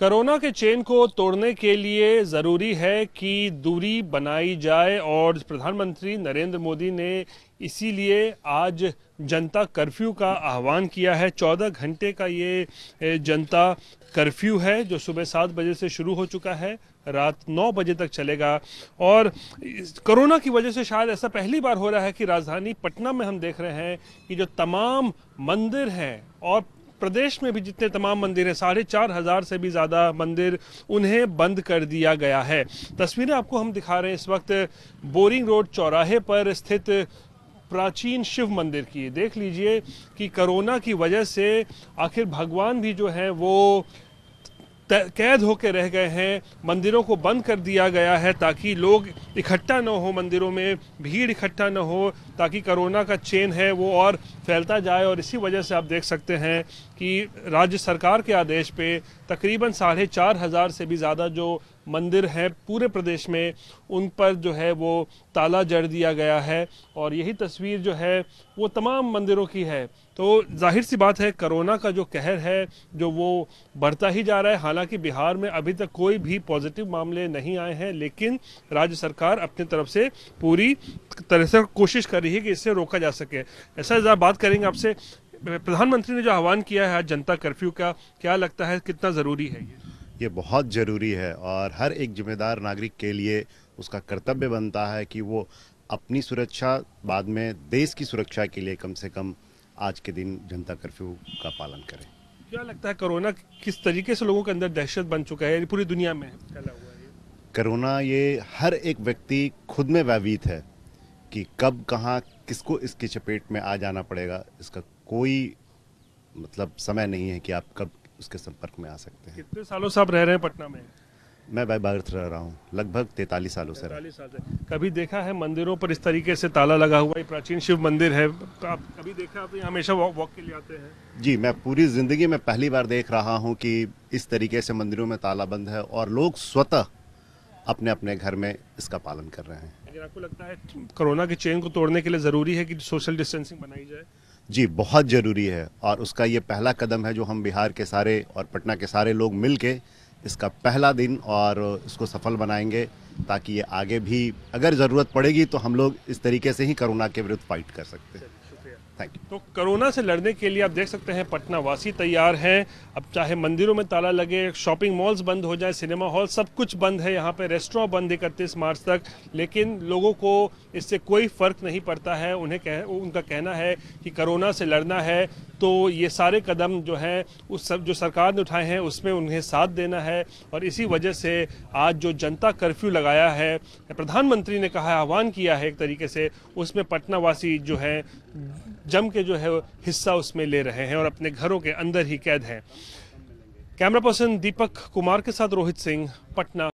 corona के chain को तोड़ने के लिए ज़रूरी है कि दूरी बनाई जाए और प्रधानमंत्री नरेंद्र मोदी ने इसीलिए आज जनता कर्फ्यू का आह्वान किया है चौदह घंटे का ये जनता कर्फ्यू है जो सुबह सात बजे से शुरू हो चुका है रात नौ बजे तक चलेगा और कोरोना की वजह से शायद ऐसा पहली बार हो रहा है कि राजधानी पटना में हम देख रहे हैं कि जो तमाम मंदिर हैं और प्रदेश में भी जितने तमाम मंदिर हैं साढ़े चार हज़ार से भी ज़्यादा मंदिर उन्हें बंद कर दिया गया है तस्वीरें आपको हम दिखा रहे हैं इस वक्त बोरिंग रोड चौराहे पर स्थित प्राचीन शिव मंदिर की देख लीजिए कि कोरोना की वजह से आखिर भगवान भी जो है वो कैद होकर रह गए हैं मंदिरों को बंद कर दिया गया है ताकि लोग इकट्ठा ना हो मंदिरों में भीड़ इकट्ठा न हो ताकि कोरोना का चेन है वो और फैलता जाए और इसी वजह से आप देख सकते हैं कि राज्य सरकार के आदेश पे तकरीबन साढ़े चार हज़ार से भी ज़्यादा जो मंदिर हैं पूरे प्रदेश में उन पर जो है वो ताला जड़ दिया गया है और यही तस्वीर जो है वो तमाम मंदिरों की है तो जाहिर सी बात है कोरोना का जो कहर है जो वो बढ़ता ही जा रहा है हालांकि बिहार में अभी तक कोई भी पॉजिटिव मामले नहीं आए हैं लेकिन राज्य सरकार अपनी तरफ से पूरी तरह से कोशिश कर रही है कि इससे रोका जा सके ऐसा ज़रा बात करेंगे आपसे प्रधानमंत्री ने जो आह्वान किया है जनता कर्फ्यू का क्या लगता है कितना ज़रूरी है ये ये बहुत ज़रूरी है और हर एक जिम्मेदार नागरिक के लिए उसका कर्तव्य बनता है कि वो अपनी सुरक्षा बाद में देश की सुरक्षा के लिए कम से कम आज के दिन जनता कर्फ्यू का पालन करें क्या लगता है कोरोना किस तरीके से लोगों के अंदर दहशत बन चुका है पूरी दुनिया में करोना कोरोना ये हर एक व्यक्ति खुद में व्यवीत है कि कब कहाँ किसको इसकी चपेट में आ जाना पड़ेगा इसका कोई मतलब समय नहीं है कि आप कब उसके संपर्क में आ सकते हैं कितने सालों से आप रह रहे हैं पटना में मैं भाई वैभागर्थ रह रहा हूँ लगभग तैतालीस सालों से तैतालीस साल से कभी देखा है मंदिरों पर इस तरीके से ताला लगा हुआ है प्राचीन शिव मंदिर है आप कभी देखा है आप तो हमेशा वॉक वॉक के लिए आते हैं जी मैं पूरी ज़िंदगी में पहली बार देख रहा हूँ कि इस तरीके से मंदिरों में ताला बंद है और लोग स्वतः अपने अपने घर में इसका पालन कर रहे हैं लेकिन आपको लगता है कोरोना के चेन को तोड़ने के लिए ज़रूरी है कि सोशल डिस्टेंसिंग बनाई जाए जी बहुत ज़रूरी है और उसका ये पहला कदम है जो हम बिहार के सारे और पटना के सारे लोग मिल के इसका पहला दिन और इसको सफल बनाएंगे ताकि ये आगे भी अगर ज़रूरत पड़ेगी तो हम लोग इस तरीके से ही कोरोना के विरुद्ध फाइट कर सकते हैं थैंक यू तो कोरोना से लड़ने के लिए आप देख सकते हैं पटना वासी तैयार हैं अब चाहे मंदिरों में ताला लगे शॉपिंग मॉल्स बंद हो जाए सिनेमा हॉल सब कुछ बंद है यहाँ पे रेस्टोरेंट बंद इकतीस मार्च तक लेकिन लोगों को इससे कोई फ़र्क नहीं पड़ता है उन्हें कह उनका कहना है कि कोरोना से लड़ना है तो ये सारे कदम जो है उस सब जो सरकार ने उठाए हैं उसमें उन्हें साथ देना है और इसी वजह से आज जो जनता कर्फ्यू लगाया है प्रधानमंत्री ने कहा आह्वान किया है एक तरीके से उसमें पटनावासी जो है जम के जो है हिस्सा उसमें ले रहे हैं और अपने घरों के अंदर ही कैद हैं कैमरा पर्सन दीपक कुमार के साथ रोहित सिंह पटना